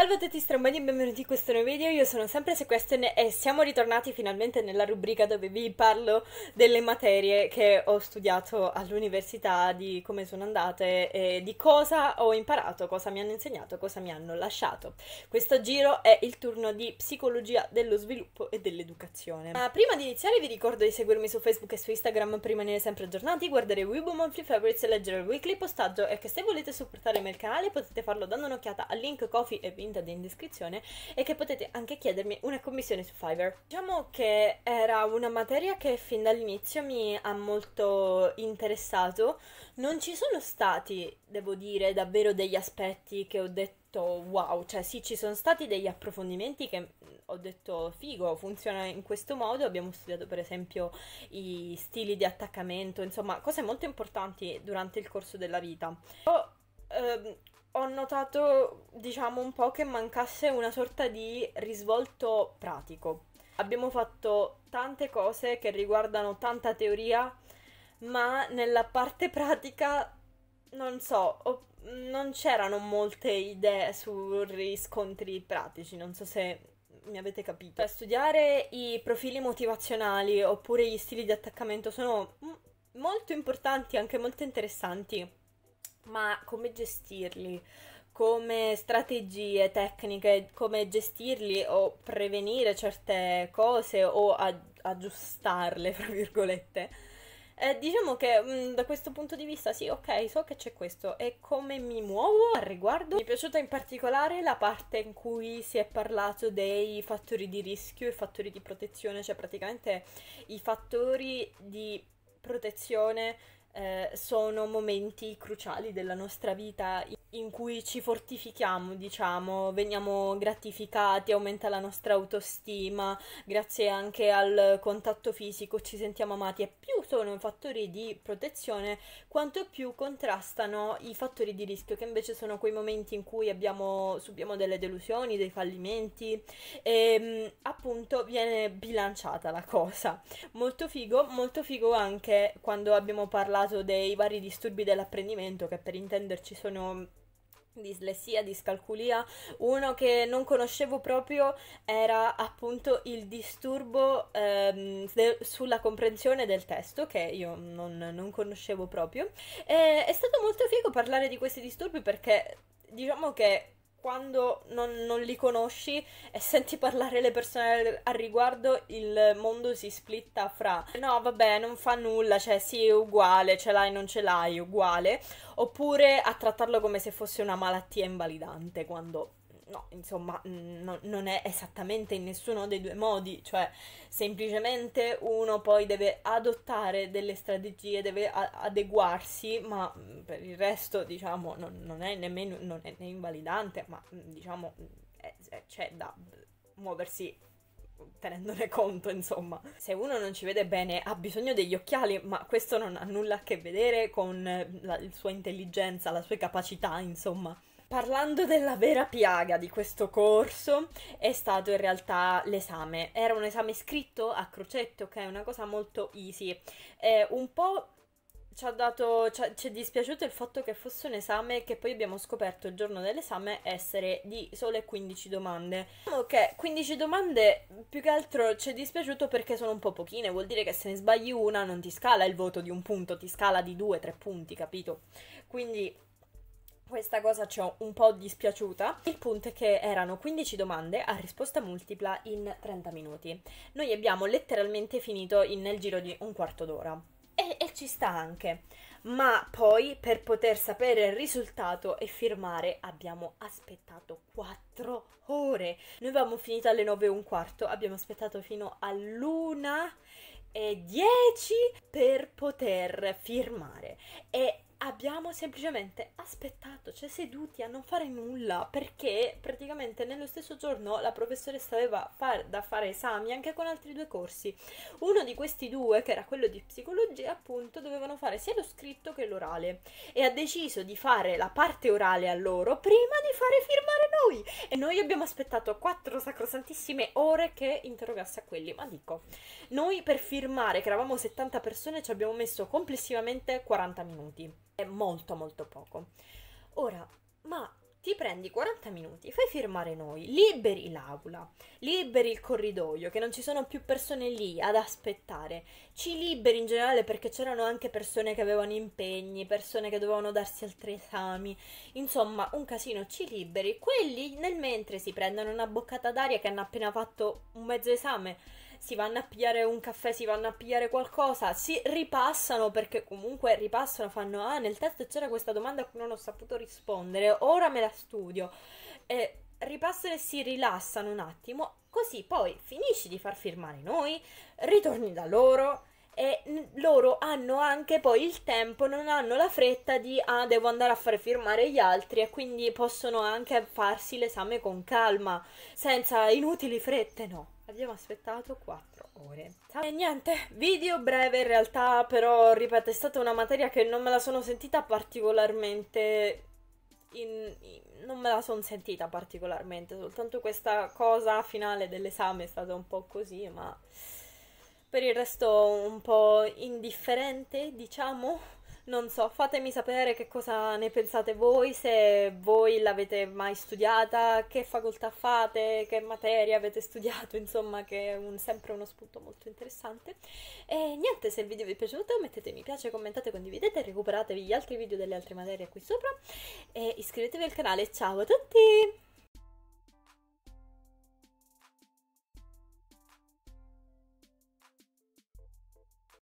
Salve a tutti strambani e benvenuti in questo nuovo video, io sono sempre Sequestion e siamo ritornati finalmente nella rubrica dove vi parlo delle materie che ho studiato all'università, di come sono andate, e di cosa ho imparato, cosa mi hanno insegnato, cosa mi hanno lasciato. Questo giro è il turno di psicologia dello sviluppo e dell'educazione. Ma prima di iniziare vi ricordo di seguirmi su Facebook e su Instagram per rimanere sempre aggiornati, guardare Weibo Monthly Favorites e leggere il weekly postaggio e che se volete supportare me il canale potete farlo dando un'occhiata al link Coffee e Vinci linked in descrizione e che potete anche chiedermi una commissione su Fiverr. Diciamo che era una materia che fin dall'inizio mi ha molto interessato, non ci sono stati, devo dire, davvero degli aspetti che ho detto wow, cioè sì, ci sono stati degli approfondimenti che mhmm, ho detto figo, funziona in questo modo, abbiamo studiato per esempio i stili di attaccamento, insomma, cose molto importanti durante il corso della vita. Però ehm, ho notato, diciamo, un po' che mancasse una sorta di risvolto pratico. Abbiamo fatto tante cose che riguardano tanta teoria, ma nella parte pratica non so, ho, non c'erano molte idee su riscontri pratici, non so se mi avete capito. Per studiare i profili motivazionali oppure gli stili di attaccamento sono molto importanti, anche molto interessanti ma come gestirli? Come strategie tecniche, come gestirli o prevenire certe cose o ag- aggiustarle, fra virgolette. Eh, diciamo che mh, mm, da questo punto di vista, sì, ok, so che c'è questo. E come mi muovo al riguardo? Mi è piaciuta in particolare la parte in cui si è parlato dei fattori di rischio e fattori di protezione, cioè praticamente i fattori di protezione eh, sono momenti cruciali della nostra vita in cui ci fortifichiamo, diciamo, veniamo gratificati, aumenta la nostra autostima, grazie anche al contatto fisico ci sentiamo amati e più sono fattori di protezione, quanto più contrastano i fattori di rischio, che invece sono quei momenti in cui abbiamo, subiamo delle delusioni, dei fallimenti, e ehm, appunto viene bilanciata la cosa. Molto figo, molto figo anche quando abbiamo parlato dei vari disturbi dell'apprendimento, che per intenderci sono dislessia, discalculia, uno che non conoscevo proprio era appunto il disturbo ehm, de- sulla comprensione del testo che io non, non conoscevo proprio. E, è stato molto figo parlare di questi disturbi perché diciamo che quando non, non, li conosci e senti parlare le persone al riguardo, il mondo si splitta fra no, vabbè, non fa nulla, cioè sì, è uguale, ce l'hai, non ce l'hai, uguale, oppure a trattarlo come se fosse una malattia invalidante, quando no, insomma, no, non è esattamente in nessuno dei due modi, cioè semplicemente uno poi deve adottare delle strategie, deve adeguarsi, ma mm, per il resto, diciamo, non, non è nemmeno non è né invalidante, ma mm, diciamo mm, è, è, c'è da muoversi tenendone conto, insomma. Se uno non ci vede bene ha bisogno degli occhiali, ma questo non ha nulla a che vedere con eh, la, la sua intelligenza, la sua capacità, insomma. Parlando della vera piaga di questo corso è stato in realtà l'esame. Era un esame scritto a crocette, ok? Una cosa molto easy. Eh, un po' ci ha dato, ci, è dispiaciuto il fatto che fosse un esame che poi abbiamo scoperto il giorno dell'esame essere di sole 15 domande. Ok, diciamo 15 domande più che altro ci è dispiaciuto perché sono un po' pochine, vuol dire che se ne sbagli una non ti scala il voto di un punto, ti scala di 2-3 punti, capito? Quindi questa cosa ci ho un po' dispiaciuta. Il punto è che erano 15 domande a risposta multipla in 30 minuti. Noi abbiamo letteralmente finito in, nel giro di un quarto d'ora. E, e ci sta anche. Ma poi per poter sapere il risultato e firmare abbiamo aspettato 4 ore. Noi avevamo finito alle 9 e un quarto, abbiamo aspettato fino all'una e 10 per poter firmare e abbiamo semplicemente aspettato, cioè seduti a non fare nulla perché praticamente nello stesso giorno la professoressa aveva far, da fare esami anche con altri due corsi. Uno di questi due, che era quello di psicologia, appunto, dovevano fare sia lo scritto che l'orale e ha deciso di fare la parte orale a loro prima di fare firmare noi. E noi abbiamo aspettato quattro sacrosantissime ore che interrogasse a quelli. Ma dico, noi per firmare, che eravamo 70 persone, ci abbiamo messo complessivamente 40 minuti. È molto molto poco. Ora, ma ti prendi 40 minuti, fai firmare noi, liberi l'aula, liberi il corridoio, che non ci sono più persone lì ad aspettare, ci liberi in generale perché c'erano anche persone che avevano impegni, persone che dovevano darsi altri esami, insomma un casino, ci liberi, quelli nel mentre si prendono una boccata d'aria che hanno appena fatto un mezzo esame si vanno a pigliare un caffè, si vanno a pigliare qualcosa, si ripassano perché comunque ripassano, fanno ah nel test c'era questa domanda a cui non ho saputo rispondere, ora me la studio. E ripassano e si rilassano un attimo, così poi finisci di far firmare noi, ritorni da loro e loro hanno anche poi il tempo, non hanno la fretta di ah devo andare a far firmare gli altri e quindi possono anche farsi l'esame con calma, senza inutili frette, no. Abbiamo aspettato 4 ore. E niente, video breve in realtà, però ripeto, è stata una materia che non me la sono sentita particolarmente in, in, non me la sono sentita particolarmente, soltanto questa cosa finale dell'esame è stata un po' così, ma per il resto un po' indifferente, diciamo. Non so, fatemi sapere che cosa ne pensate voi, se voi l'avete mai studiata, che facoltà fate, che materia avete studiato, insomma che è un, sempre uno spunto molto interessante. E niente, se il video vi è piaciuto mettete mi piace, commentate, condividete, recuperatevi gli altri video delle altre materie qui sopra e iscrivetevi al canale. Ciao a tutti!